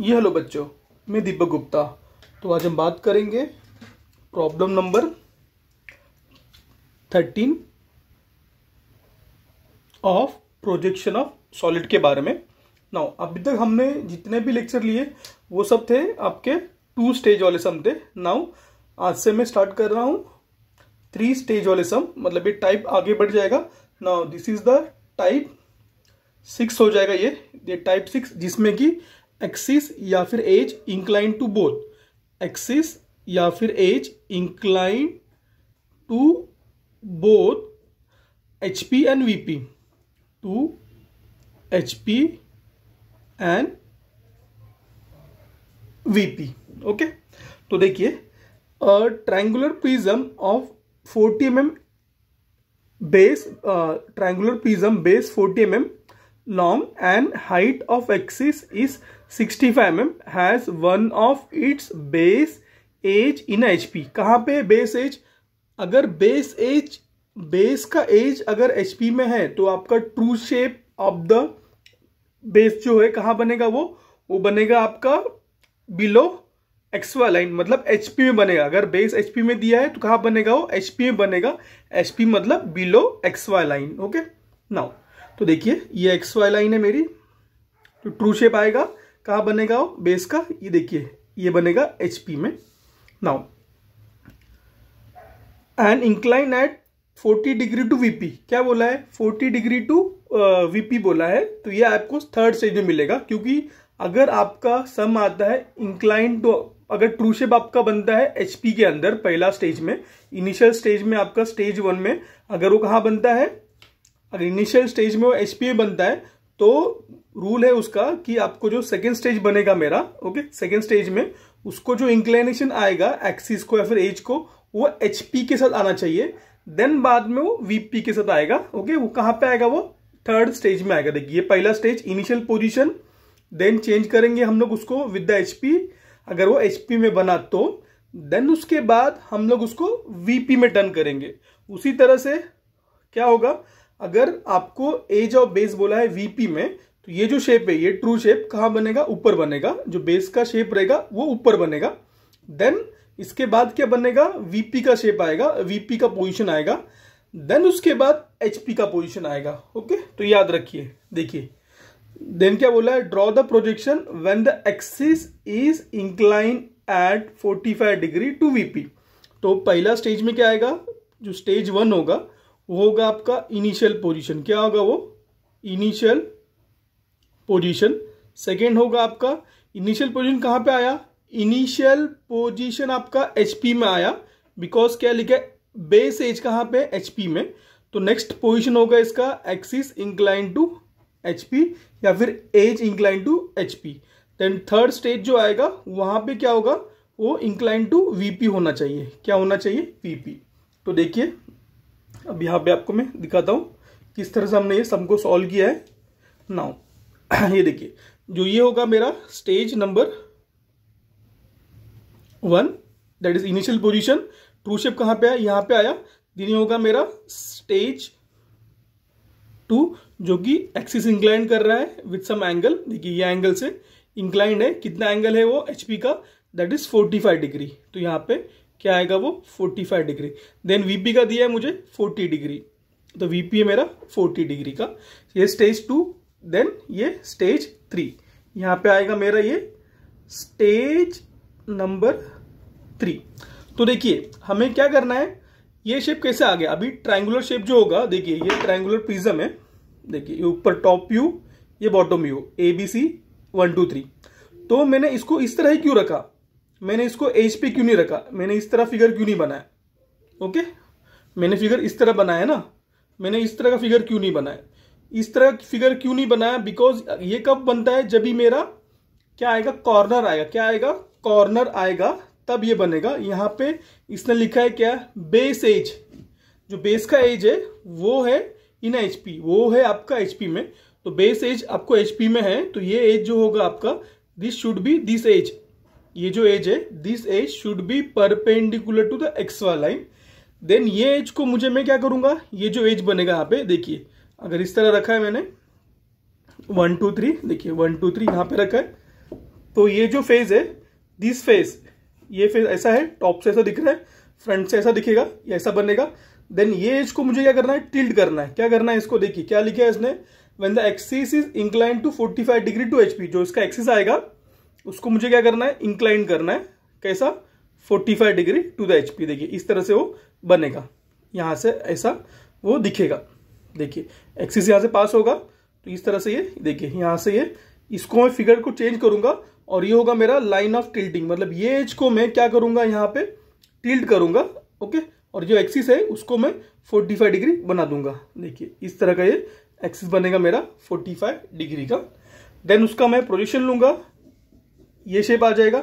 ये हेलो बच्चों मैं दीपक गुप्ता तो आज हम बात करेंगे problem number thirteen of projection of solid के बारे में नाउ अभी तक हमने जितने भी लेक्चर लिए वो सब थे आपके टू स्टेज वाले सम थे नाउ आज से मैं स्टार्ट कर रहा हूँ थ्री स्टेज वाले सम मतलब ये टाइप आगे बढ़ जाएगा now this is the type six हो जाएगा ये ये टाइप सिक्स जिसमें कि एक्सिस या फिर edge incline to both axis या फिर edge incline to both H P and V P to H P and V P okay तो देखिए triangular prism of 40 M M base triangular triangular base base M M long and height of axis is 65 mm has one of its base edge in H P कहाँ पे base edge अगर base edge base का edge अगर H P में है तो आपका true shape of the base जो है कहाँ बनेगा वो वो बनेगा आपका बिलो एक्सवा लाइन मतलब एच पी में बनेगा अगर बेस एच पी में दिया है तो कहाँ बनेगा वो एच पी में बनेगा एच पी मतलब below X Y line okay now तो देखिए ये एक्सवा लाइन है मेरी तो ट्रू शेप आएगा कहा बनेगा वो बेस का ये देखिए ये बनेगा एच में now and incline at 40 degree to VP क्या बोला है 40 डिग्री टू वीपी बोला है तो ये आपको थर्ड स्टेज में मिलेगा क्योंकि अगर आपका सम आता है इंक्लाइन टू अगर ट्रू शेप आपका बनता है एचपी के अंदर पहला स्टेज में इनिशियल स्टेज में आपका स्टेज वन में अगर वो कहाँ बनता है अगर इनिशियल स्टेज में वो एचपी बनता है तो रूल है उसका कि आपको जो सेकेंड स्टेज बनेगा मेरा ओके सेकेंड स्टेज में उसको जो इंक्लाइनेशन आएगा एक्सिस को या फिर एज को वो एच के साथ आना चाहिए देन बाद में वो वीपी के साथ आएगा ओके वो कहाँ पे आएगा वो थर्ड स्टेज में आएगा देखिए पहला stage initial position then change करेंगे हम लोग उसको विद द एच अगर वो एच में बना तो देन उसके बाद हम लोग उसको वीपी में टर्न करेंगे उसी तरह से क्या होगा अगर आपको एज ऑफ बेस बोला है वीपी में तो ये जो शेप है ये ट्रू शेप कहाँ बनेगा ऊपर बनेगा जो बेस का शेप रहेगा वो ऊपर बनेगा देन इसके बाद क्या बनेगा वीपी का शेप आएगा वीपी का पोजिशन आएगा देन उसके बाद एचपी का पोजिशन आएगा ओके तो याद रखिए देखिए देन क्या बोला है draw the projection when the axis is incline at 45 degree to VP तो पहला स्टेज में क्या आएगा जो स्टेज वन होगा वो होगा आपका इनिशियल पोजीशन क्या होगा वो इनिशियल पोजीशन सेकेंड होगा आपका इनिशियल पोजीशन कहाँ पे आया इनिशियल पोजीशन आपका एच में आया बिकॉज क्या लिखा है बेस एज कहाँ पे एच में तो नेक्स्ट पोजीशन होगा इसका एक्सिस इंक्लाइन टू एच या फिर edge incline to H then third stage जो आएगा वहाँ पे क्या होगा वो इंक्लाइन टू वीपी होना चाहिए क्या होना चाहिए वीपी तो देखिए अब यहाँ पे आपको मैं दिखाता हूँ किस तरह से हमने ये सबको सॉल्व किया है नाउ ये देखिए जो ये होगा मेरा stage number one that is initial position true shape कहां पे आया यहां पे आया दिन ये होगा मेरा स्टेज टू जो कि एक्सिस इंक्लाइन कर रहा है विथ सम एंगल देखिए ये एंगल से इंक्लाइंड है कितना एंगल है वो एच का दैट इज 45 डिग्री तो यहां पे क्या आएगा वो 45 डिग्री देन वीपी का दिया है मुझे 40 डिग्री तो वीपी है मेरा 40 डिग्री का ये स्टेज टू देन ये स्टेज थ्री यहां पे आएगा मेरा ये स्टेज नंबर थ्री तो देखिए हमें क्या करना है ये शेप कैसे आ गया अभी ट्रायंगुलर शेप जो होगा देखिए ये ट्रायंगुलर प्रिज्म है देखिए ये ऊपर टॉप व्यू ये bottom view A B C one two three तो मैंने इसको इस तरह ही क्यों रखा मैंने इसको एच पे क्यों नहीं रखा मैंने इस तरह फिगर क्यों नहीं बनाया ओके मैंने फिगर इस तरह बनाया ना मैंने इस तरह का फिगर क्यों नहीं बनाया इस तरह फिगर क्यों नहीं बनाया बिकॉज ये कब बनता है जब ही मेरा क्या आएगा कॉर्नर आएगा क्या आएगा कॉर्नर आएगा तब ये बनेगा यहाँ पे इसने लिखा है क्या बेस एज जो बेस का एज है वो है इन एच वो है आपका एच में तो बेस एज आपको एच में है तो ये एज जो होगा आपका this should be this edge ये जो एज है this edge should be perpendicular to the X Y line then ये एज को मुझे मैं क्या करूंगा ये जो एज बनेगा यहाँ पे देखिए अगर इस तरह रखा है मैंने वन टू थ्री देखिए वन टू थ्री यहाँ पे रखा है तो ये जो फेज है दिस फेज ये फेज ऐसा है टॉप से ऐसा दिख रहा है फ्रंट से ऐसा दिखेगा ये ऐसा बनेगा देन ये एज को मुझे क्या करना है टिल्ड करना है क्या करना है इसको देखिए क्या लिखा है इसने when the axis is incline to forty five degree to H P जो इसका एक्सिस आएगा उसको मुझे क्या करना है इंक्लाइन करना है कैसा forty five degree to the H P देखिए इस तरह से वो बनेगा यहाँ से ऐसा वो दिखेगा देखिए एक्सिस यहाँ से पास होगा तो इस तरह से ये देखिए यहाँ से ये इसको मैं फिगर को चेंज करूंगा और ये होगा मेरा लाइन ऑफ टिल्टिंग मतलब ये एज को मैं क्या करूंगा यहाँ पे टिल्ट करूंगा ओके और जो एक्सिस है उसको मैं 45 डिग्री बना दूंगा देखिए इस तरह का ये एक्सिस बनेगा मेरा 45 डिग्री का देन उसका मैं प्रोजेक्शन लूंगा ये शेप आ जाएगा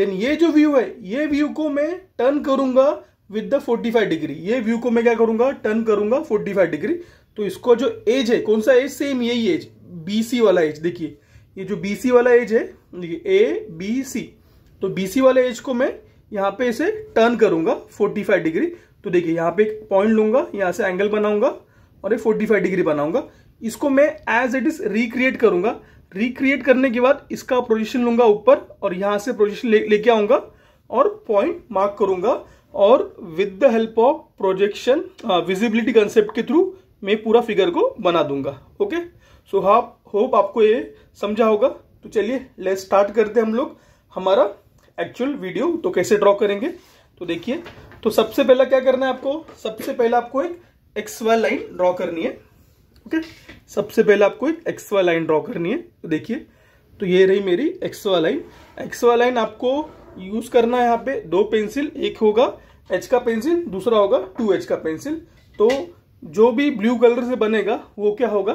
देन ये जो व्यू है ये व्यू को मैं टर्न करूंगा विद द 45 डिग्री ये व्यू को मैं क्या करूंगा टर्न करूंगा 45 डिग्री तो इसको जो एज है कौन सा एज सेम यही एज बीसी वाला एज देखिए ये जो बीसी वाला एज है देखिए ए बी सी तो बीसी वाले एज को मैं यहाँ पे इसे टर्न करूंगा 45 डिग्री तो देखिए यहाँ पे एक पॉइंट लूंगा यहाँ से एंगल बनाऊंगा और ये 45 डिग्री बनाऊंगा इसको मैं एज इट इज रिक्रिएट करूंगा रिक्रिएट करने के बाद इसका प्रोजेक्शन लूंगा ऊपर और यहाँ से प्रोजेक्शन लेके ले, आऊंगा और पॉइंट मार्क करूंगा और with the help of projection visibility concept के थ्रू मैं पूरा फिगर को बना दूंगा ओके सो हा होप आपको ये समझा होगा तो चलिए ले स्टार्ट करते हम लोग हमारा एक्चुअल वीडियो तो कैसे ड्रॉ करेंगे तो देखिए तो सबसे पहला क्या करना है आपको सबसे पहला आपको एक एक्स वाई लाइन ड्रॉ करनी है ओके सबसे पहला आपको एक एक्स वाई लाइन ड्रॉ करनी है तो देखिए तो ये रही मेरी X Y line X Y line आपको यूज करना है यहाँ पे दो पेंसिल एक होगा एच का पेंसिल दूसरा होगा टू एच का पेंसिल तो जो भी ब्लू कलर से बनेगा वो क्या होगा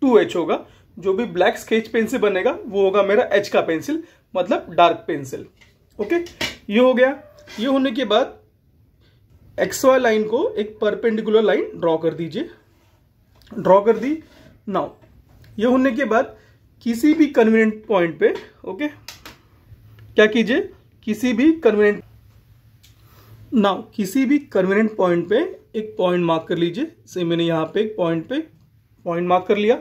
टू एच होगा जो भी ब्लैक स्केच पेन से बनेगा वो होगा मेरा एच का पेंसिल मतलब डार्क पेंसिल ओके ये हो गया ये होने के बाद एक्स वाई लाइन को एक परपेंडिकुलर लाइन ड्रॉ कर दीजिए ड्रॉ कर दी नाउ ये होने के बाद किसी भी कन्वीनियंट पॉइंट पे ओके क्या कीजिए किसी भी कन्वीनियंट नाउ किसी भी कन्वीनियंट पॉइंट पे एक पॉइंट मार्क कर लीजिए से मैंने यहाँ पे एक पॉइंट पे पॉइंट मार्क कर लिया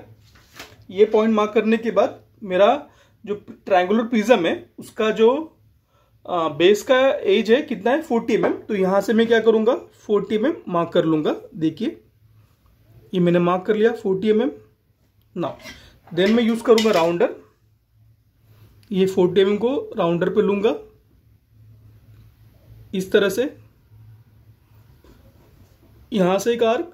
ये पॉइंट मार्क करने के बाद मेरा जो ट्रायंगुलर प्रिज्म है उसका जो आ, बेस का एज है कितना है फोर्टी एम mm। तो यहाँ से मैं क्या करूँगा फोर्टी एम मार्क कर लूँगा देखिए ये मैंने मार्क कर लिया forty M M now then मैं यूज़ करूँगा राउंडर ये फोर्टी एम mm को राउंडर पे लूँगा इस तरह से यहां से एक आर्क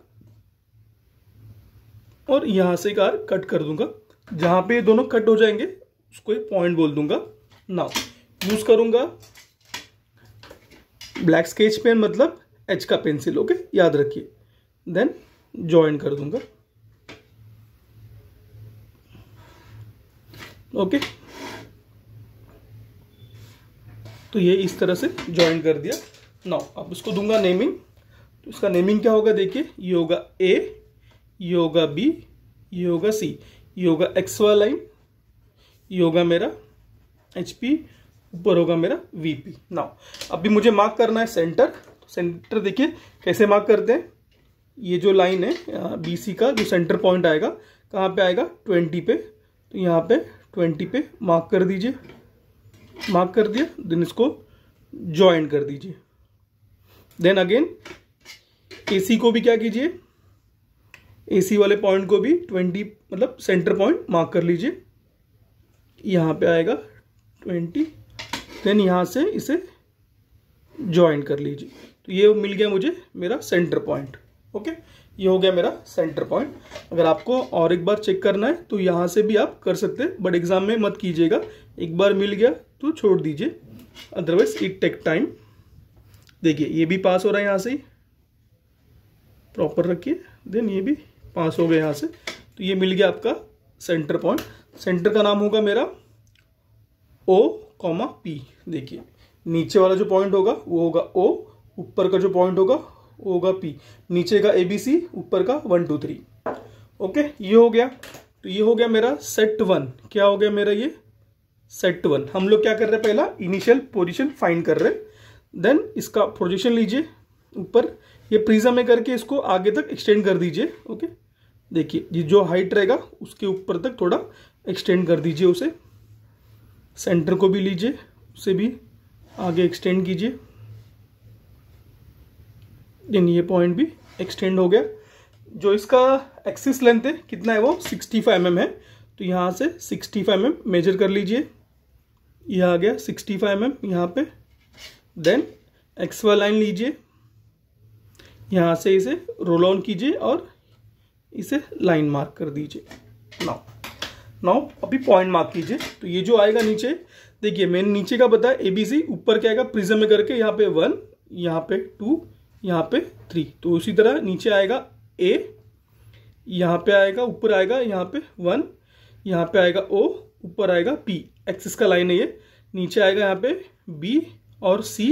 और यहां से एक आर्क कट कर दूंगा जहां पे ये दोनों कट हो जाएंगे उसको एक पॉइंट बोल दूंगा नाउ यूज़ करूंगा ब्लैक स्केच पेन मतलब एच का पेंसिल ओके याद रखिए देन ज्वाइन कर दूंगा ओके तो ये इस तरह से ज्वाइन कर दिया नाउ अब इसको दूंगा नेमिंग उसका नेमिंग क्या होगा देखिए योगा ए योगा बी योगा सी योगा एक्स वाला लाइन योगा मेरा एच पी ऊपर होगा मेरा वी पी नाउ अभी मुझे मार्क करना है सेंटर सेंटर देखिए कैसे मार्क करते हैं ये जो लाइन है बी सी का जो सेंटर पॉइंट आएगा कहाँ पे आएगा ट्वेंटी पे तो यहाँ पे ट्वेंटी पे मार्क कर दीजिए मार्क कर दिया देन इसको ज्वाइन कर दीजिए देन अगेन एसी को भी क्या कीजिए एसी वाले पॉइंट को भी ट्वेंटी मतलब सेंटर पॉइंट मार्क कर लीजिए यहाँ पे आएगा ट्वेंटी देन यहाँ से इसे ज्वाइन कर लीजिए तो ये मिल गया मुझे मेरा सेंटर पॉइंट ओके ये हो गया मेरा सेंटर पॉइंट अगर आपको और एक बार चेक करना है तो यहाँ से भी आप कर सकते हैं बट एग्ज़ाम में मत कीजिएगा एक बार मिल गया तो छोड़ दीजिए अदरवाइज इट टेक टाइम देखिए ये भी पास हो रहा है यहाँ से ही प्रॉपर रखिए देन ये भी पास हो गए यहाँ से तो ये मिल गया आपका सेंटर पॉइंट सेंटर का नाम होगा मेरा ओ कॉमा पी देखिए नीचे वाला जो पॉइंट होगा वो होगा ओ ऊपर का जो पॉइंट होगा वो होगा पी नीचे का ए बी सी ऊपर का वन टू थ्री ओके ये हो गया तो ये हो गया मेरा सेट वन क्या हो गया मेरा ये सेट वन हम लोग क्या कर रहे हैं पहला इनिशियल पोजिशन फाइंड कर रहे हैं देन इसका प्रोजेक्शन लीजिए ऊपर ये प्रिज्म में करके इसको आगे तक एक्सटेंड कर दीजिए ओके देखिए ये जो हाइट रहेगा उसके ऊपर तक थोड़ा एक्सटेंड कर दीजिए उसे सेंटर को भी लीजिए उसे भी आगे एक्सटेंड कीजिए देन ये पॉइंट भी एक्सटेंड हो गया जो इसका एक्सिस लेंथ है कितना है वो 65 फाइव mm है तो यहाँ से 65 फाइव mm मेजर कर लीजिए ये आ गया 65 फाइव mm यहाँ पे देन एक्स वाई लाइन लीजिए यहाँ से इसे रोल ऑन कीजिए और इसे लाइन मार्क कर दीजिए नाउ नाउ अभी पॉइंट मार्क कीजिए तो ये जो आएगा नीचे देखिए मैंने नीचे का बताया ए बी सी ऊपर क्या आएगा प्रिज्म में करके यहाँ पे वन यहाँ पे टू यहाँ पे थ्री तो उसी तरह नीचे आएगा ए यहाँ पे आएगा ऊपर आएगा यहाँ पे वन यहाँ पे आएगा ओ ऊपर आएगा पी एक्सिस का लाइन है ये नीचे आएगा यहाँ पे बी और सी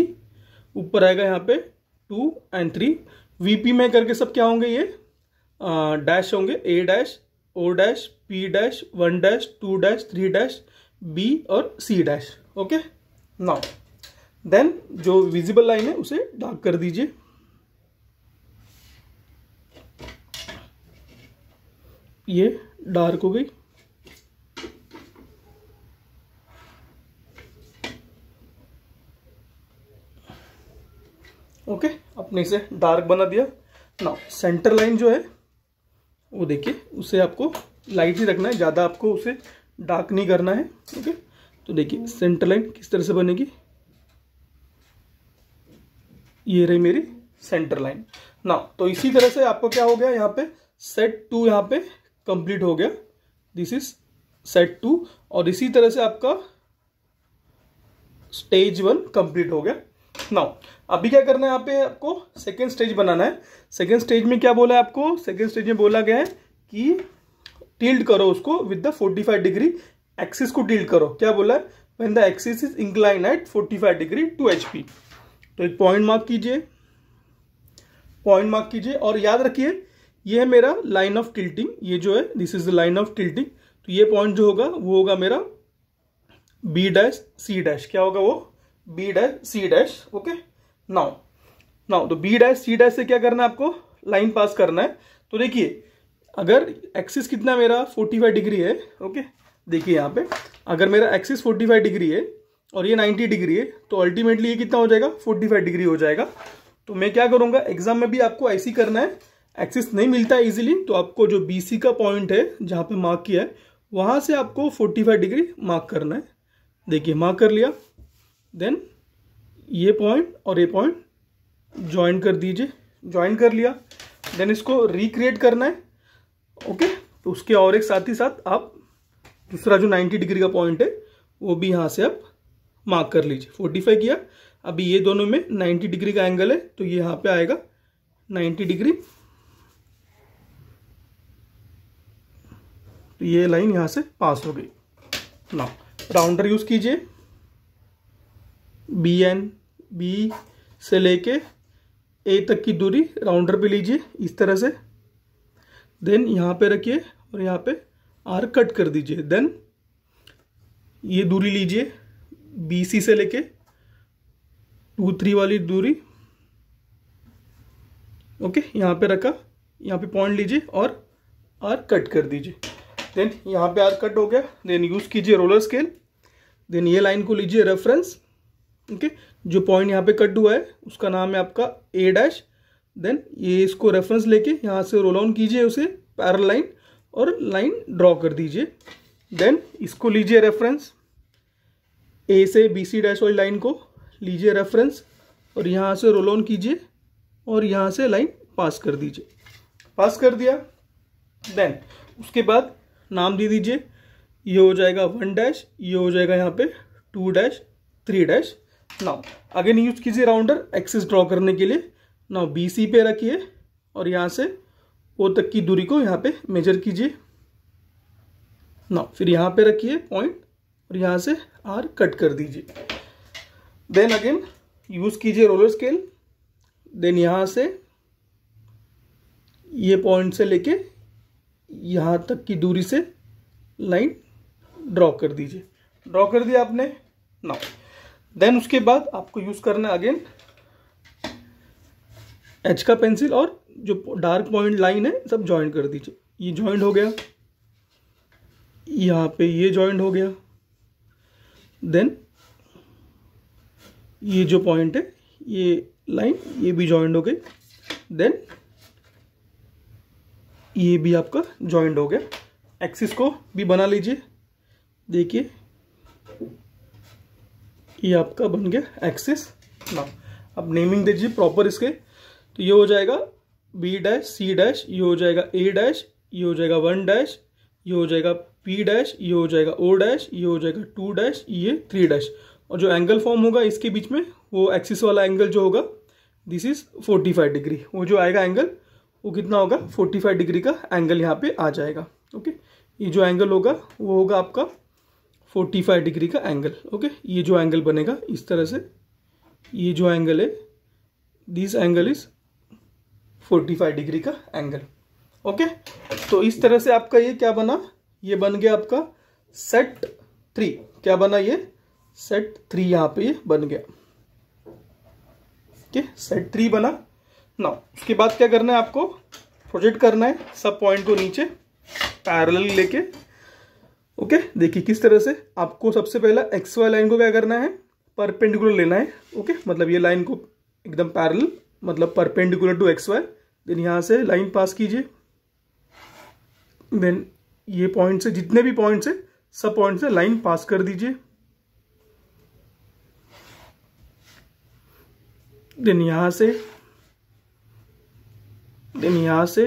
ऊपर आएगा यहाँ पे टू एंड थ्री वीपी में करके सब क्या होंगे ये डैश होंगे A dash O dash P dash one dash two dash three dash B और C dash okay now then जो विजिबल लाइन है उसे डार्क कर दीजिए ये डार्क हो गई ओके okay? अपने इसे डार्क बना दिया ना सेंटर लाइन जो है वो देखिए उसे आपको लाइट ही रखना है ज़्यादा आपको उसे डार्क नहीं करना है ओके तो देखिए सेंटर लाइन किस तरह से बनेगी ये रही मेरी सेंटर लाइन ना तो इसी तरह से आपको क्या हो गया यहाँ पे सेट टू यहाँ पे कंप्लीट हो गया दिस इज सेट टू और इसी तरह से आपका स्टेज वन कंप्लीट हो गया नाउ अभी क्या करना है यहाँ पे आपको सेकेंड स्टेज बनाना है सेकेंड स्टेज में क्या बोला है आपको सेकेंड स्टेज में बोला गया है कि टील्ड करो उसको विद द 45 डिग्री एक्सिस को टील्ड करो क्या बोला है when the axis is incline at 45 degree to H तो एक पॉइंट मार्क कीजिए पॉइंट मार्क कीजिए और याद रखिए ये है मेरा लाइन ऑफ टिल्टिंग ये जो है this is the line of tilting तो ये पॉइंट जो होगा वो होगा मेरा बी डैश सी डैश क्या होगा वो B dash C dash okay now now तो बी डैश सी डैश से क्या करना है आपको लाइन पास करना है तो देखिए अगर एक्सिस कितना मेरा 45 डिग्री है ओके देखिए यहाँ पे अगर मेरा एक्सिस 45 डिग्री है और ये 90 डिग्री है तो अल्टीमेटली ये कितना हो जाएगा 45 डिग्री हो जाएगा तो मैं क्या करूँगा एग्जाम में भी आपको ऐसी करना है एक्सिस नहीं मिलता है इजिली तो आपको जो बी का पॉइंट है जहाँ पर मार्क किया है वहाँ से आपको फाइव डिग्री मार्क करना है देखिए मार्क कर लिया देन ये पॉइंट और ये पॉइंट ज्वाइन कर दीजिए ज्वाइन कर लिया देन इसको रिक्रिएट करना है ओके तो उसके और एक साथ ही साथ आप दूसरा जो 90 डिग्री का पॉइंट है वो भी यहाँ से आप मार्क कर लीजिए 45 किया अभी ये दोनों में 90 डिग्री का एंगल है तो ये यहाँ पे आएगा 90 डिग्री तो ये लाइन यहाँ से पास हो गई ना राउंडर यूज़ कीजिए बी एन बी से लेके ए तक की दूरी राउंडर पे लीजिए इस तरह से देन यहाँ पे रखिए और यहाँ पे आर कट कर दीजिए देन ये दूरी लीजिए बी सी से लेके टू थ्री वाली दूरी ओके यहाँ पे रखा यहाँ पे पॉइंट लीजिए और आर कट कर दीजिए देन यहाँ पे आर कट हो गया देन यूज़ कीजिए रोलर स्केल देन ये लाइन को लीजिए रेफरेंस ओके जो पॉइंट यहाँ पे कट हुआ है उसका नाम है आपका ए डैश देन ये इसको रेफरेंस लेके यहाँ से रोल ऑन कीजिए उसे पैरल लाइन और लाइन ड्रॉ कर दीजिए देन इसको लीजिए रेफरेंस ए से बी सी डैश वाली लाइन को लीजिए रेफरेंस और यहाँ से रोल ऑन कीजिए और यहाँ से लाइन पास कर दीजिए पास कर दिया देन उसके बाद नाम दे दीजिए ये हो जाएगा वन डैश ये हो जाएगा यहाँ पे two dash three dash now again use कीजिए राउंडर एक्सिस ड्रॉ करने के लिए नाउ बी सी पे रखिए और यहाँ से ओ तक की दूरी को यहाँ पे मेजर कीजिए नाउ फिर यहाँ पे रखिए पॉइंट और यहाँ से आर कट कर दीजिए देन अगेन यूज़ कीजिए रोलर स्केल देन यहाँ से ये पॉइंट से लेके यहाँ तक की दूरी से लाइन ड्रॉ कर दीजिए ड्रॉ कर दिया आपने नाउ देन उसके बाद आपको यूज़ करना अगेन एच का पेंसिल और जो डार्क पॉइंट लाइन है सब ज्वाइंट कर दीजिए ये ज्वाइंट हो गया यहाँ पे ये ज्वाइंट हो गया देन ये जो पॉइंट है ये लाइन ये भी ज्वाइंट हो गई देन ये भी आपका ज्वाइंट हो गया एक्सिस को भी बना लीजिए देखिए ये आपका बन गया एक्सिस नाउ अब नेमिंग दीजिए प्रॉपर इसके तो ये हो जाएगा बी डैश सी डैश ये हो जाएगा ए डैश ये हो जाएगा वन डैश ये हो जाएगा पी डैश ये हो जाएगा ओ डैश ये हो जाएगा टू डैश ये थ्री डैश और जो एंगल फॉर्म होगा इसके बीच में वो एक्सिस वाला एंगल जो होगा दिस इज 45 डिग्री वो जो आएगा एंगल वो कितना होगा 45 डिग्री का एंगल यहाँ पे आ जाएगा ओके ये जो एंगल होगा वो होगा आपका 45 डिग्री का एंगल ओके ये जो एंगल बनेगा इस तरह से ये जो एंगल है दिस एंगल इज 45 डिग्री का एंगल ओके तो इस तरह से आपका ये क्या बना ये बन गया आपका सेट थ्री क्या बना ये सेट थ्री यहां पे ये बन गया ओके सेट थ्री बना ना उसके बाद क्या करना है आपको प्रोजेक्ट करना है सब पॉइंट को नीचे पैरल लेके ओके देखिए किस तरह से आपको सबसे पहला एक्स वाई लाइन को क्या करना है परपेंडिकुलर लेना है ओके मतलब ये लाइन को एकदम पैरल मतलब perpendicular to X Y then यहाँ से लाइन पास कीजिए देन ये पॉइंट से जितने भी पॉइंट है सब पॉइंट से लाइन पास कर दीजिए देन यहाँ से देन यहाँ से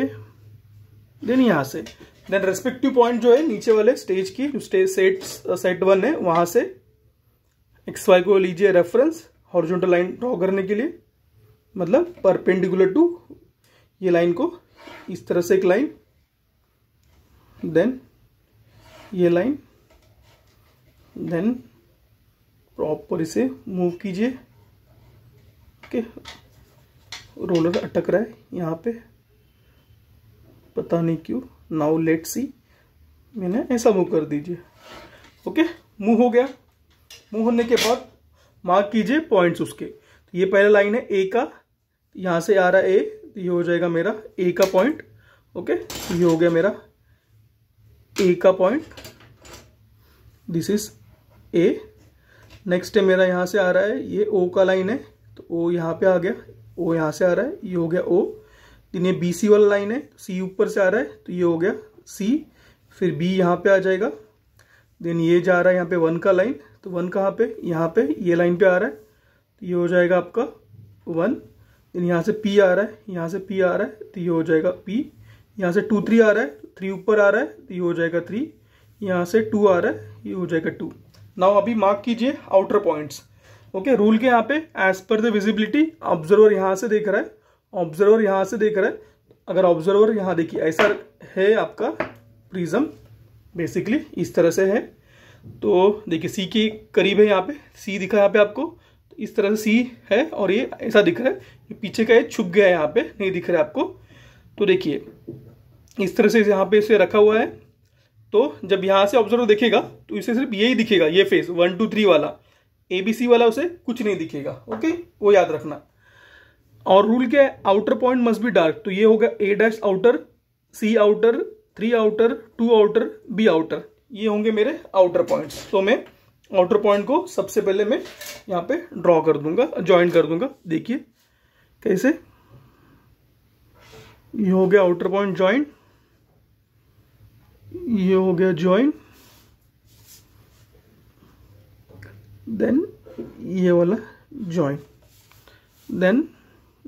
देन यहाँ से देन रेस्पेक्टिव पॉइंट जो है नीचे वाले स्टेज की स्टेज सेट सेट वन है वहां से एक्स वाई को लीजिए रेफरेंस हॉरिजॉन्टल लाइन ड्रॉ करने के लिए मतलब परपेंडिकुलर टू ये लाइन को इस तरह से एक लाइन देन ये लाइन देन प्रॉपर इसे मूव कीजिए ओके रोलर अटक रहा है यहाँ पे पता नहीं क्यों नाउ लेट सी मैंने ऐसा मुंह कर दीजिए ओके मुंह हो गया मुंह होने के बाद मार्क कीजिए पॉइंट्स उसके तो ये पहला लाइन है ए का यहाँ से आ रहा है ए तो ये हो जाएगा मेरा ए का पॉइंट ओके ये हो गया मेरा ए का point this is A next है मेरा यहाँ से आ रहा है ये ओ का लाइन है तो ओ यहाँ पे आ गया ओ यहाँ से आ रहा है ये हो गया ओ लेकिन ये बी सी वाला लाइन है सी ऊपर से आ रहा है तो ये हो गया सी फिर बी यहाँ पे आ जाएगा देन ये जा रहा है यहाँ पे वन का लाइन तो वन कहाँ पे यहाँ पे ये लाइन पे आ रहा है तो ये हो जाएगा आपका वन देन यहाँ से पी आ रहा है यहाँ से पी आ रहा है तो ये हो जाएगा पी यहाँ से टू थ्री आ रहा है थ्री ऊपर आ रहा है तो ये हो जाएगा थ्री यहाँ से टू आ रहा है ये हो जाएगा टू नाउ अभी मार्क कीजिए आउटर पॉइंट्स ओके रूल के यहाँ पे as per the visibility observer यहाँ से देख रहा है ऑब्जर्वर यहां से देख रहे अगर ऑब्जर्वर यहां देखिए ऐसा है आपका प्रिज्म बेसिकली इस तरह से है तो देखिए सी के करीब है यहाँ पे सी दिखा यहाँ पे आपको तो इस तरह से सी है और ये ऐसा दिख रहा है ये पीछे का ये छुप गया है यहाँ पे नहीं दिख रहा है आपको तो देखिए इस तरह से यहाँ पे इसे रखा हुआ है तो जब यहाँ से ऑब्जर्वर देखेगा तो इसे सिर्फ यही दिखेगा ये फेस वन टू थ्री वाला ए बी सी वाला उसे कुछ नहीं दिखेगा ओके वो याद रखना और रूल क्या है outer point must be dark तो ये होगा A dash outer C outer three outer two outer B outer ये होंगे मेरे आउटर पॉइंट्स तो मैं आउटर पॉइंट को सबसे पहले मैं यहाँ पे ड्रॉ कर दूंगा ज्वाइन कर दूंगा देखिए कैसे ये हो गया आउटर पॉइंट ज्वाइन ये हो गया ज्वाइन देन ये वाला ज्वाइन देन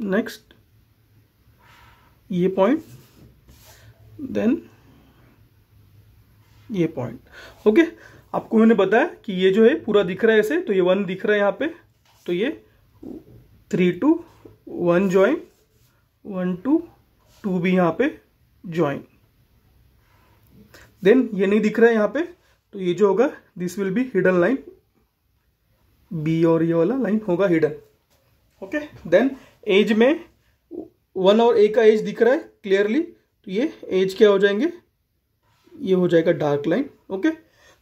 नेक्स्ट ये पॉइंट देन ये पॉइंट ओके आपको मैंने बताया कि ये जो है पूरा दिख रहा है ऐसे तो ये वन दिख रहा है यहाँ पे तो ये three two one join one to two भी यहाँ पे ज्वाइन देन ये नहीं दिख रहा है यहाँ पे तो ये जो होगा this will be hidden line B और ये वाला लाइन होगा हिडन ओके देन एज में वन और ए का एज दिख रहा है क्लियरली तो ये एज क्या हो जाएंगे ये हो जाएगा डार्क लाइन ओके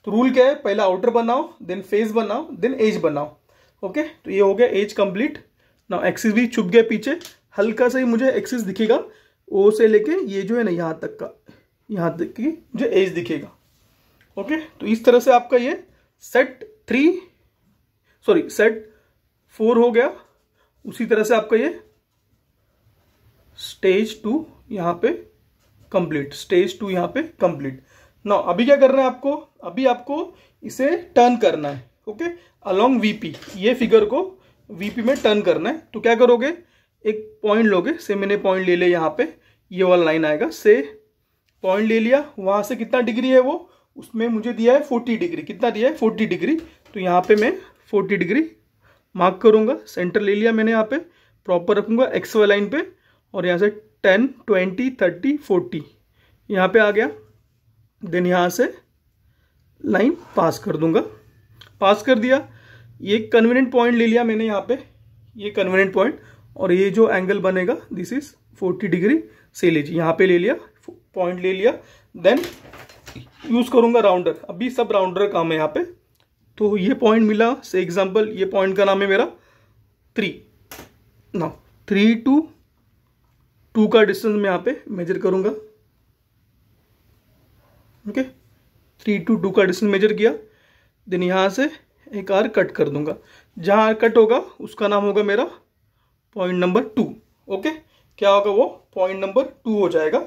तो रूल क्या है पहला आउटर बनाओ देन फेस बनाओ देन एज बनाओ ओके तो ये हो गया एज कंप्लीट ना एक्सिस भी छुप गया पीछे हल्का सा ही मुझे एक्सिस दिखेगा ओ से लेके ये जो है ना यहाँ तक का यहाँ तक की मुझे एज दिखेगा ओके तो इस तरह से आपका ये set three sorry set four हो गया उसी तरह से आपका ये स्टेज टू यहां पे कंप्लीट स्टेज टू यहां पे कंप्लीट ना अभी क्या करना है आपको अभी आपको इसे टर्न करना है ओके अलोंग वीपी ये फिगर को वीपी में टर्न करना है तो क्या करोगे एक पॉइंट लोगे से मैंने पॉइंट ले लिया यहां पे ये वाला लाइन आएगा से पॉइंट ले लिया वहां से कितना डिग्री है वो उसमें मुझे दिया है फोर्टी डिग्री कितना दिया है फोर्टी डिग्री तो यहां पर मैं फोर्टी डिग्री मार्क करूंगा सेंटर ले लिया मैंने यहाँ पे प्रॉपर रखूंगा एक्स वाई लाइन पे और यहाँ से टेन ट्वेंटी थर्टी फोर्टी यहाँ पे आ गया देन यहाँ से लाइन पास कर दूंगा पास कर दिया ये कन्वीनियंट पॉइंट ले लिया मैंने यहाँ पे ये कन्वीनियंट पॉइंट और ये जो एंगल बनेगा दिस इज फोर्टी डिग्री से लीजिए यहाँ पे ले लिया पॉइंट ले लिया देन यूज़ करूंगा राउंडर अभी सब राउंडर काम है यहाँ पे तो ये पॉइंट मिला से एग्जाम्पल ये पॉइंट का नाम है मेरा थ्री ना थ्री टू टू का डिस्टेंस मैं यहाँ पे मेजर करूँगा ओके थ्री टू टू का डिस्टेंस मेजर किया देन यहाँ से एक आर कट कर दूंगा जहाँ आर कट होगा उसका नाम होगा मेरा पॉइंट नंबर टू ओके क्या होगा वो पॉइंट नंबर टू हो जाएगा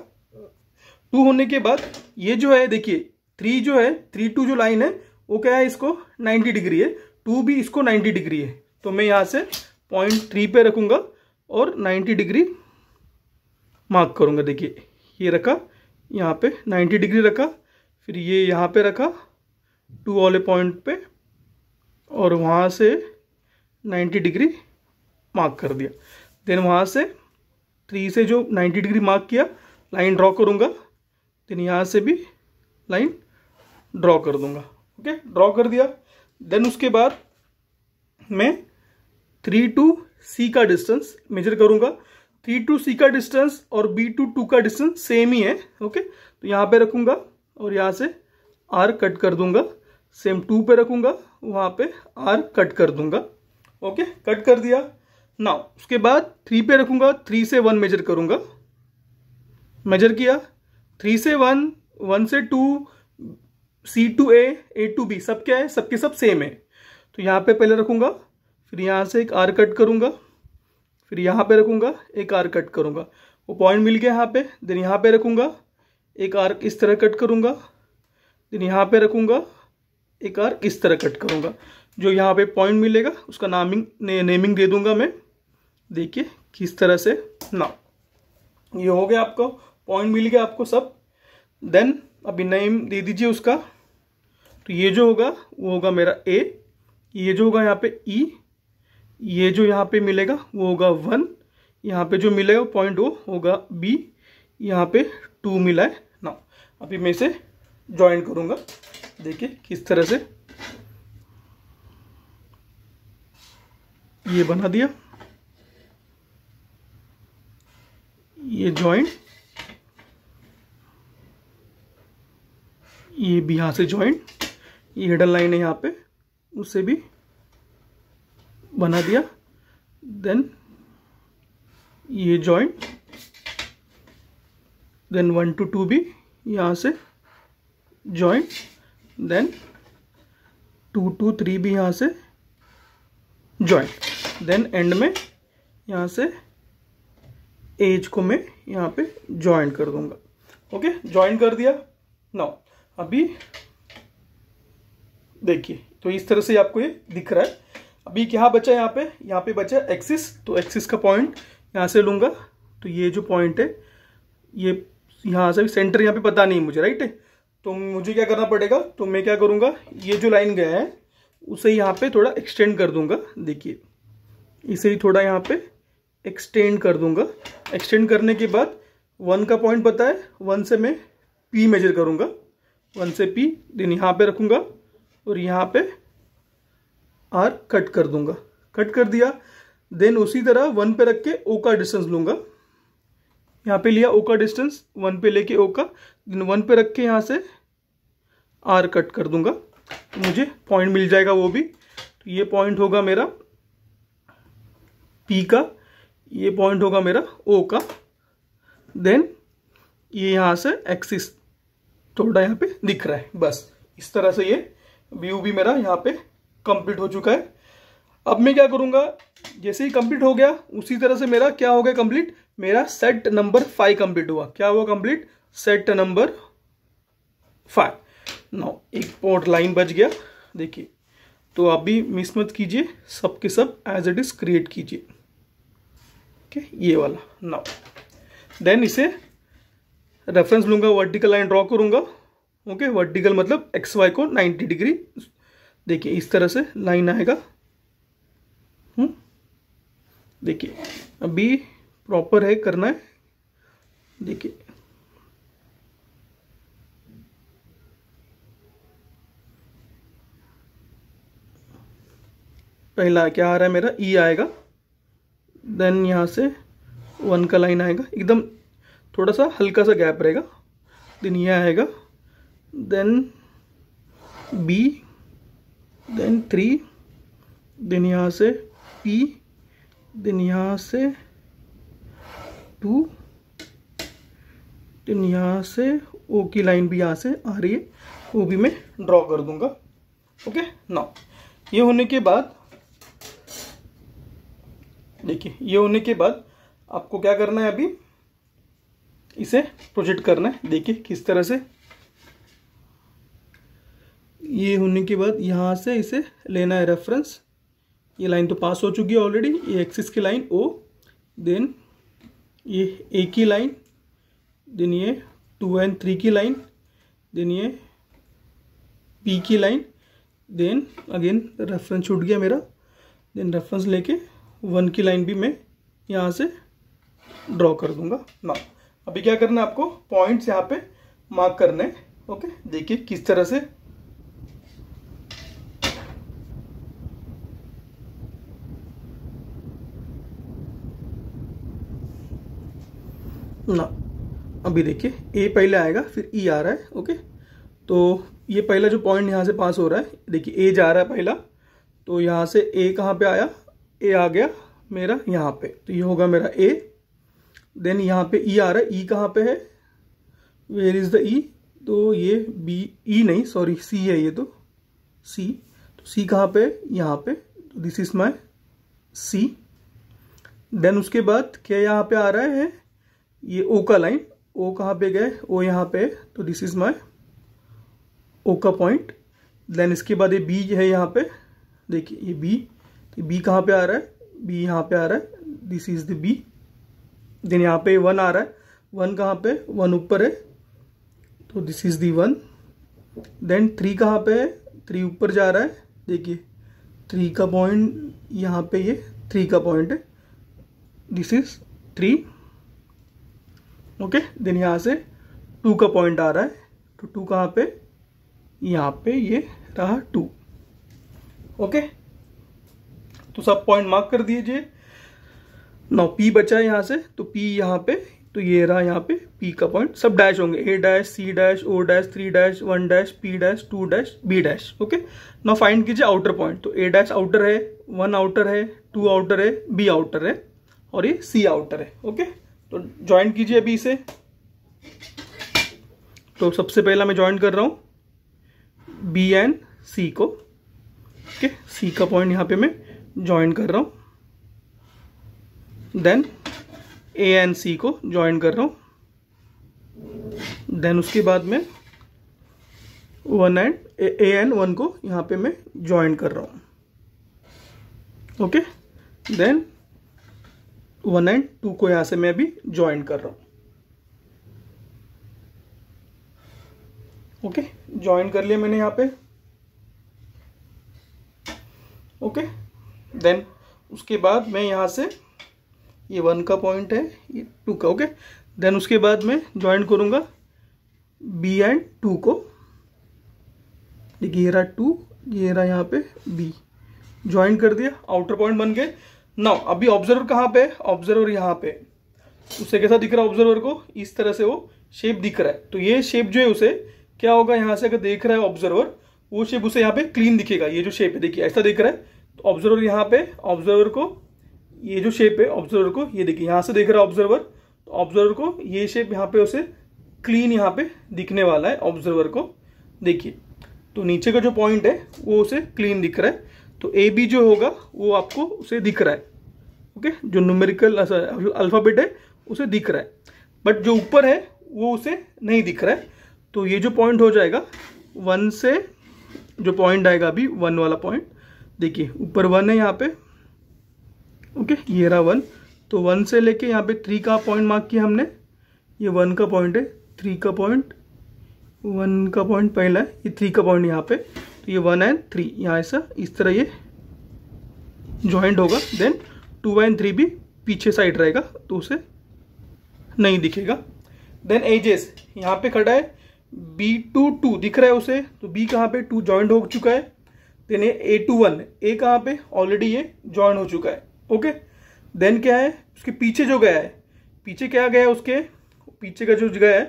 टू होने के बाद ये जो है देखिए थ्री जो है थ्री टू जो लाइन है वो क्या है इसको 90 डिग्री है टू भी इसको 90 डिग्री है तो मैं यहाँ से पॉइंट थ्री पे रखूँगा और 90 डिग्री मार्क करूँगा देखिए ये रखा यहाँ पे 90 डिग्री रखा फिर ये यहाँ पे रखा टू वाले पॉइंट पे और वहाँ से 90 डिग्री मार्क कर दिया देन वहाँ से थ्री से जो 90 डिग्री मार्क किया लाइन ड्रॉ करूँगा देन यहाँ से भी लाइन ड्रॉ कर दूँगा ओके ड्रॉ कर दिया देन उसके बाद मैं थ्री टू सी का डिस्टेंस मेजर करूंगा थ्री टू सी का डिस्टेंस और बी टू टू का डिस्टेंस सेम ही है ओके तो यहाँ पे रखूंगा और यहाँ से आर कट कर दूंगा सेम टू पे रखूंगा वहाँ पे आर कट कर दूंगा ओके कट कर दिया नाउ उसके बाद थ्री पे रखूंगा थ्री से वन मेजर करूंगा मेजर किया थ्री से वन वन से two C to A A to B सब क्या है सबके सब सेम है तो यहाँ पे पहले रखूंगा फिर यहाँ से एक आर कट करूंगा फिर यहाँ पे रखूंगा एक आर कट करूंगा वो पॉइंट मिल गया यहाँ पे देन यहाँ पे रखूंगा एक आर इस तरह कट करूंगा देन यहाँ पे रखूंगा एक आर इस तरह कट करूंगा जो यहाँ पे पॉइंट मिलेगा उसका नामिंग ने, नेमिंग दे दूंगा मैं देखिए किस तरह से ना ये हो गया आपको पॉइंट मिल गया आपको सब देन अभी नेम दे दीजिए उसका तो ये जो होगा वो होगा मेरा ए ये जो होगा यहाँ पे ई e, ये जो यहाँ पे मिलेगा वो होगा वन यहाँ पे जो मिलेगा पॉइंट वो होगा बी यहाँ पे टू मिला है ना अभी मैं इसे ज्वाइन करूँगा देखिए किस तरह से ये बना दिया ये ज्वाइंट ये भी यहाँ से जॉइंट ये हिडन लाइन है यहाँ पे उसे भी बना दिया देन ये joint then one to two भी यहाँ से joint then two to three भी यहाँ से जॉइंट देन एंड में यहाँ से एज को मैं यहाँ पे जॉइंट कर दूंगा ओके जॉइंट कर दिया no. अभी देखिए तो इस तरह से आपको ये दिख रहा है अभी क्या बचा यहाँ पे यहाँ पे बचा एक्सिस तो एक्सिस का पॉइंट यहाँ से लूंगा तो ये जो पॉइंट है ये यहाँ से सेंटर यहाँ पे पता नहीं मुझे राइट है तो मुझे क्या करना पड़ेगा तो मैं क्या करूँगा ये जो लाइन गया है उसे यहाँ पे थोड़ा एक्सटेंड कर दूँगा देखिए इसे ही थोड़ा यहाँ पे एक्सटेंड कर दूँगा एक्सटेंड करने के बाद वन का पॉइंट पता है वन से मैं पी मेजर करूँगा वन से पी देन यहाँ पे रखूँगा और यहाँ पे आर कट कर दूंगा कट कर दिया देन उसी तरह वन पे रख के ओ का डिस्टेंस लूँगा यहाँ पे लिया ओ का डिस्टेंस वन पे लेके ओ का देन वन पे रख के यहाँ से आर कट कर दूंगा तो मुझे पॉइंट मिल जाएगा वो भी तो ये पॉइंट होगा मेरा पी का ये पॉइंट होगा मेरा ओ का देन ये यहाँ से एक्सिस थोड़ा यहाँ पे दिख रहा है बस इस तरह से ये व्यू भी मेरा यहाँ पे कंप्लीट हो चुका है अब मैं क्या करूँगा जैसे ही कंप्लीट हो गया उसी तरह से मेरा क्या हो गया कंप्लीट मेरा सेट नंबर फाइव कंप्लीट हुआ क्या हुआ complete set number five now एक पॉइंट लाइन बच गया देखिए तो आप भी मिस मत कीजिए सब के सब एज इट इज़ क्रिएट कीजिए ओके ये वाला नाउ देन इसे रेफरेंस लूंगा वर्टिकल लाइन ड्रॉ करूंगा ओके वर्टिकल मतलब एक्स वाई को 90 डिग्री देखिए इस तरह से लाइन आएगा हम्म, देखिए अभी प्रॉपर है करना है देखिए पहला क्या आ रहा है मेरा ई e आएगा देन यहाँ से वन का लाइन आएगा एकदम थोड़ा सा हल्का सा गैप रहेगा देन ये आएगा then B then three then यहाँ से पी देन यहाँ से टू देन यहाँ से ओ की लाइन भी यहाँ से आ रही है वो भी मैं ड्रॉ कर दूंगा ओके ना ये होने के बाद देखिए ये होने के बाद आपको क्या करना है अभी इसे प्रोजेक्ट करना है देखिए किस तरह से ये होने के बाद यहाँ से इसे लेना है रेफरेंस ये लाइन तो पास हो चुकी है ऑलरेडी ये एक्सिस की लाइन ओ देन ये ए की लाइन देन ये टू एंड थ्री की लाइन देन ये पी की लाइन देन अगेन रेफरेंस छूट गया मेरा देन रेफरेंस लेके वन की लाइन भी मैं यहाँ से ड्रॉ कर दूंगा ना अभी क्या करना है आपको पॉइंट्स यहाँ पे मार्क करने ओके देखिए किस तरह से ना अभी देखिए ए पहले आएगा फिर ई e आ रहा है ओके तो ये पहला जो पॉइंट यहाँ से पास हो रहा है देखिए ए जा रहा है पहला तो यहाँ से ए कहाँ पे आया ए आ गया मेरा यहाँ पे तो ये होगा मेरा ए देन यहाँ पे ई e आ रहा है ई e कहाँ पे है वेयर इज़ द ई तो ये बी ई e नहीं सॉरी सी है ये तो सी तो सी कहाँ पे यहाँ पे तो this is my C then उसके बाद क्या यहाँ पे आ रहा है ये ओ का लाइन ओ कहाँ पे गए ओ यहाँ पे तो दिस इज माई ओ का पॉइंट देन इसके बाद ये बी है यहाँ पे देखिए ये बी तो बी कहाँ पे आ रहा है बी यहाँ पे आ रहा है this is the B then यहाँ पे वन आ रहा है वन कहाँ पे वन ऊपर है तो this is the one then three कहाँ पे है थ्री ऊपर जा रहा है देखिए थ्री का पॉइंट यहाँ पे ये थ्री का पॉइंट है this is three okay then यहाँ से टू का पॉइंट आ रहा है तो टू कहाँ पे यहाँ पे ये रहा टू ओके okay? तो सब पॉइंट मार्क कर दीजिए नौ पी बचा है यहाँ से तो पी यहाँ पे तो ये रहा यहाँ पे पी का पॉइंट सब डैश होंगे A dash C dash O dash three dash one dash P dash two dash B dash okay now find कीजिए आउटर पॉइंट तो ए डैश आउटर है वन आउटर है टू आउटर है B outer है और ये C outer है okay तो ज्वाइन कीजिए अभी इसे तो सबसे पहला मैं ज्वाइन कर रहा हूँ बी एंड सी को ओके सी का पॉइंट यहाँ पे मैं ज्वाइन कर रहा हूँ देन ए एंड सी को ज्वाइन कर रहा हूँ देन उसके बाद में one and A and one को यहाँ पे मैं ज्वाइन कर रहा हूँ okay then one and two को यहाँ से मैं अभी ज्वाइन कर रहा हूँ ओके ज्वाइन कर लिया मैंने यहाँ पे ओके देन उसके बाद मैं यहाँ से ये वन का पॉइंट है ये टू का ओके देन उसके बाद मैं ज्वाइंट करूंगा बी एंड टू को देखिए रहा टू ये रहा यहाँ पे बी ज्वाइंट कर दिया आउटर पॉइंट बन गए नाउ अभी ऑब्जर्वर कहाँ पे ऑब्जर्वर यहाँ पे उसे कैसा दिख रहा है ऑब्जर्वर को इस तरह से वो शेप दिख रहा है तो ये शेप जो है उसे क्या होगा यहाँ से अगर देख रहा है ऑब्जर्वर वो शेप उसे यहाँ पे क्लीन दिखेगा ये जो शेप है देखिए ऐसा दिख रहा है तो ऑब्जर्वर यहाँ पे ऑब्जर्वर को ये जो शेप है ऑब्जर्वर को ये देखिए यहाँ से देख रहा है ऑब्जर्वर तो ऑब्जर्वर को ये शेप यहाँ पे उसे क्लीन यहाँ पे दिखने वाला है ऑब्जर्वर को देखिए तो नीचे का जो पॉइंट है वो उसे क्लीन दिख रहा है तो ए बी जो होगा वो आपको उसे दिख रहा है ओके जो न्यूमेरिकल अल्फ़ाबेट है उसे दिख रहा है बट जो ऊपर है वो उसे नहीं दिख रहा है तो ये जो पॉइंट हो जाएगा वन से जो पॉइंट आएगा अभी वन वाला पॉइंट देखिए ऊपर वन है यहाँ पे ओके ये रहा वन तो वन से लेके यहाँ पे थ्री का पॉइंट मार्क किया हमने ये वन का पॉइंट है थ्री का पॉइंट वन का पॉइंट पहला है ये थ्री का पॉइंट यहाँ पे तो ये वन एंड थ्री यहाँ ऐसा इस तरह ये ज्वाइंट होगा देन टू एंड थ्री भी पीछे साइड रहेगा तो उसे नहीं दिखेगा देन एजेस यहाँ पे खड़ा है बी टू टू दिख रहा है उसे तो बी कहाँ पे टू ज्वाइंट हो चुका है देन ये ए टू वन ए कहाँ पे ऑलरेडी ये ज्वाइन हो चुका है ओके देन क्या है उसके पीछे जो गया है पीछे क्या गया है उसके पीछे का जो गया है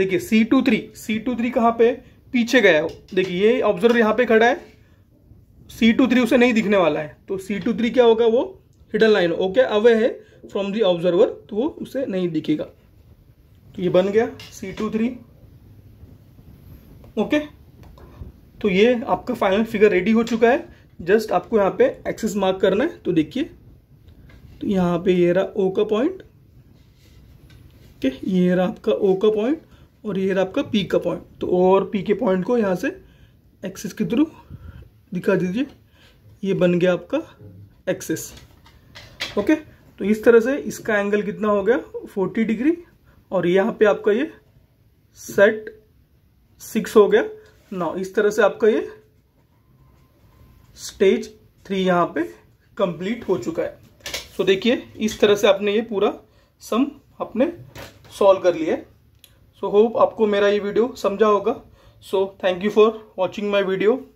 देखिए C two three C two three कहाँ पे पीछे गया है देखिए ये ऑब्जर्वर यहाँ पे खड़ा है सी टू थ्री उसे नहीं दिखने वाला है तो सी टू थ्री क्या होगा वो हिडन लाइन ओके अवे है फ्रॉम दी ऑब्जर्वर तो वो उसे नहीं दिखेगा तो ये बन गया सी टू थ्री ओके तो ये आपका फाइनल फिगर रेडी हो चुका है जस्ट आपको यहाँ पे एक्सेस मार्क करना है तो देखिए तो यहाँ पे ये रहा ओ का पॉइंट ओके ये रहा आपका ओ का पॉइंट और ये रहा आपका पी का पॉइंट तो ओ और पी के पॉइंट को यहाँ से एक्सेस के थ्रू दिखा दीजिए ये बन गया आपका एक्सेस ओके तो इस तरह से इसका एंगल कितना हो गया फोर्टी डिग्री और यहाँ पे आपका ये सेट सिक्स हो गया ना इस तरह से आपका ये स्टेज थ्री यहाँ पे कंप्लीट हो चुका है सो तो so, देखिए इस तरह से आपने ये पूरा सम आपने सॉल्व कर लिया है सो so, होप आपको मेरा ये वीडियो समझा होगा so thank you for watching my video